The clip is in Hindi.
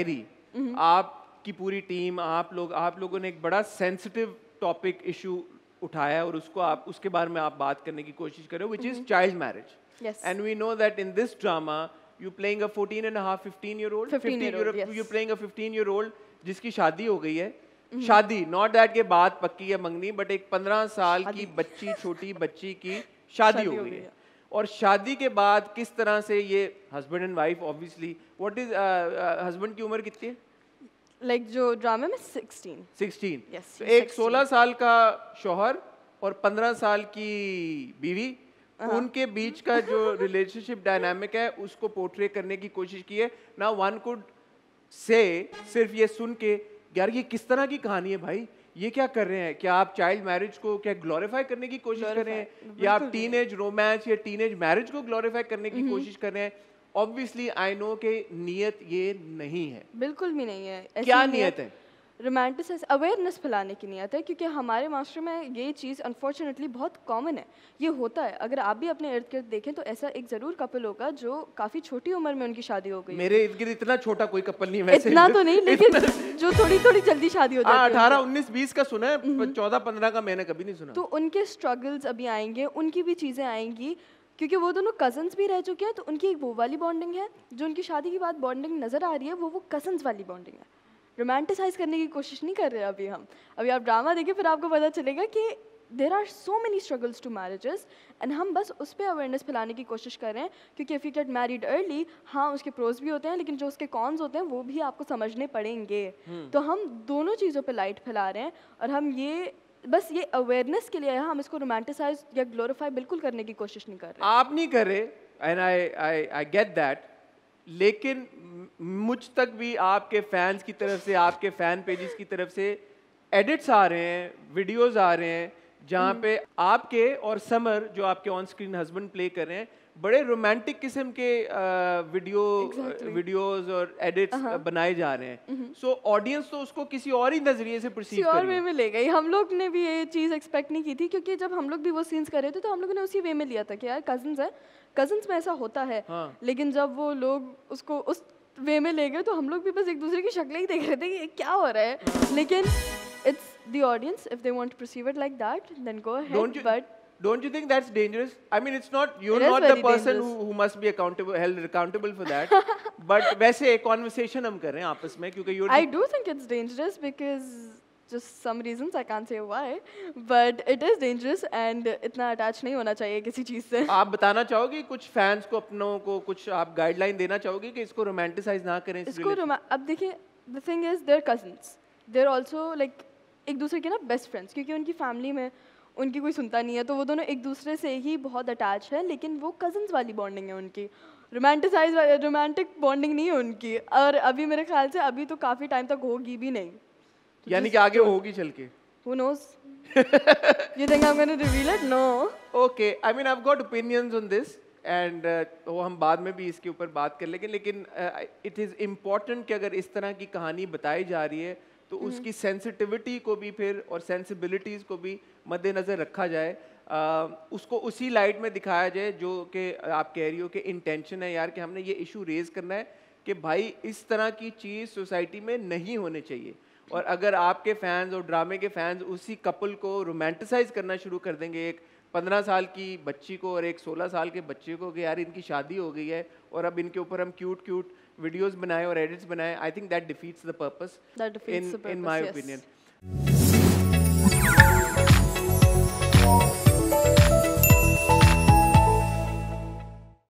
शायरी mm-hmm. आपकी पूरी टीम आप लोग आप लोगों ने एक बड़ा सेंसिटिव टॉपिक इशू उठाया और उसको आप उसके बारे में आप बात करने की कोशिश करें which is child marriage and we know that in this drama you playing a 14 and half 15 year old 15 you playing a 15 year old जिसकी शादी हो गई है mm-hmm. शादी नॉट दैट के बात पक्की है मंगनी बट एक 15 साल की बच्ची छोटी बच्ची की शादी हो गई है और शादी के बाद किस तरह से ये husband and wife obviously what is husband की उम्र कितनी है लाइक like जो ड्रामे में 16 16 yes, तो एक 16. 16 साल का शोहर और 15 साल की बीवी uh-huh. उनके बीच का जो रिलेशनशिप डायनामिक है उसको पोर्ट्रे करने की कोशिश की है ना वन कुड से सिर्फ ये सुन के यार ये किस तरह की कहानी है भाई ये क्या कर रहे हैं क्या आप चाइल्ड मैरिज को क्या ग्लोरीफाई करने की कोशिश कर रहे हैं या आप टीन एज रोमांस या टीन एज मैरिज को ग्लोरीफाई करने की mm-hmm. कोशिश कर रहे हैं ऑब्वियसली आई नो के नियत ये नहीं है बिल्कुल भी नहीं है क्या नियत है रोमांटिस अवेयरनेस फैलाने की नीयत है क्योंकि हमारे माशरे में ये चीज़ अनफॉर्चुनेटली बहुत कॉमन है ये होता है अगर आप भी अपने इर्द गिर्द देखें तो ऐसा एक ज़रूर कपल होगा जो काफ़ी छोटी उम्र में उनकी शादी हो गई मेरे इर्द गिर्द इतना छोटा कोई कपल नहीं वैसे इतना तो नहीं लेकिन जो थोड़ी थोड़ी जल्दी शादी हो जाती हाँ, है अठारह उन्नीस बीस का सुना है हम्म। चौदह पंद्रह का मैंने कभी नहीं सुना तो उनके स्ट्रगल्स अभी आएंगे उनकी भी चीज़ें आएंगी क्योंकि वो दोनों कजन्स भी रह चुके हैं तो उनकी एक वो वाली बॉन्डिंग है जो उनकी शादी के बाद बॉन्डिंग नज़र आ रही है वो वो कजन्स वाली बॉन्डिंग है रोमांटिसाइज करने की कोशिश नहीं कर रहे अभी हम अभी आप ड्रामा देखें फिर आपको पता चलेगा कि there are so many struggles to marriages and हम बस उस पर अवेयरनेस फैलाने की कोशिश कर रहे हैं क्योंकि if you get married early हाँ उसके प्रोज भी होते हैं लेकिन जो उसके कॉन्स होते हैं वो भी आपको समझने पड़ेंगे hmm. तो हम दोनों चीज़ों पर लाइट फैला रहे हैं और हम ये बस ये अवेयरनेस के लिए हम इसको रोमांटिसाइज या ग्लोरीफाई बिल्कुल करने की कोशिश नहीं कर रहे आप नहीं कर रहे and I I I get that लेकिन मुझ तक भी आपके फैंस की तरफ से आपके फ़ैन पेजेस की तरफ से एडिट्स आ रहे हैं वीडियोस आ रहे हैं जहाँ हम्म। पे आपके और समर जो आपके ऑन स्क्रीन हस्बैंड प्ले कर रहे हैं बड़े रोमांटिक किस्म के वीडियो वीडियोस और एडिट्स uh-huh. बनाए जा रहे हैं सो mm-hmm. ऑडियंस तो उसको किसी और ही नजरिए से परसीव और वे में ले गई हम लोग ने भी ये चीज़ एक्सपेक्ट नहीं की थी क्योंकि जब हम लोग भी वो सीन्स कर रहे थे तो हम लोगों ने उसी वे में लिया था कि यार कजन है कजन्स में ऐसा होता है हाँ। लेकिन जब वो लोग उसको उस वे में ले गए तो हम लोग भी बस एक दूसरे की शक्लें ही देख रहे थे कि क्या हो रहा है हाँ। लेकिन the audience, if they want to perceive it like that, then go ahead. Don't you, but don't you think that's dangerous? I mean, it's not you're it not the person who, who, must be accountable held accountable for that. but वैसे conversation हम कर रहे हैं आपस में क्योंकि you're. I do think it's dangerous because just some reasons I can't say why, but it is dangerous and इतना attached नहीं होना चाहिए किसी चीज से. आप बताना चाहोगे कुछ fans को अपनों को कुछ आप guideline देना चाहोगे कि इसको romanticize ना करें. इसको अब देखिए the thing is they're cousins. They're also like एक दूसरे के ना बेस्ट फ्रेंड्स क्योंकि उनकी फैमिली में उनकी कोई सुनता नहीं है तो वो दोनों एक दूसरे से ही बहुत अटैच है लेकिन वो कज़न्स वाली बॉन्डिंग है उनकी रोमांटिसाइज रोमांटिक बॉन्डिंग नहीं है उनकी और अभी मेरे ख्याल से अभी तो काफ़ी टाइम तक होगी भी नहीं तो यानी कि आगे होगी चल के Who knows? you think I'm going to reveal it? No. Okay. I mean, I've got opinions on this. And uh, वो हम बाद में भी इसके ऊपर बात कर लेंगे लेकिन इट इज़ इम्पॉर्टेंट कि अगर इस तरह की कहानी बताई जा रही है तो हम्म। उसकी सेंसिटिविटी को भी फिर और सेंसिबिलिटीज़ को भी मद्देनज़र रखा जाए आ, उसको उसी लाइट में दिखाया जाए जो कि आप कह रही हो कि इंटेंशन है यार कि हमने ये इशू रेज करना है कि भाई इस तरह की चीज़ सोसाइटी में नहीं होनी चाहिए और अगर आपके फैंस और ड्रामे के फैंस उसी कपल को रोमांटिसाइज करना शुरू कर देंगे एक पंद्रह साल की बच्ची को और एक सोलह साल के बच्चे को कि यार इनकी शादी हो गई है और अब इनके ऊपर हम क्यूट क्यूट वीडियोस बनाए और एडिट्स बनाए I think that defeats the purpose in in my opinion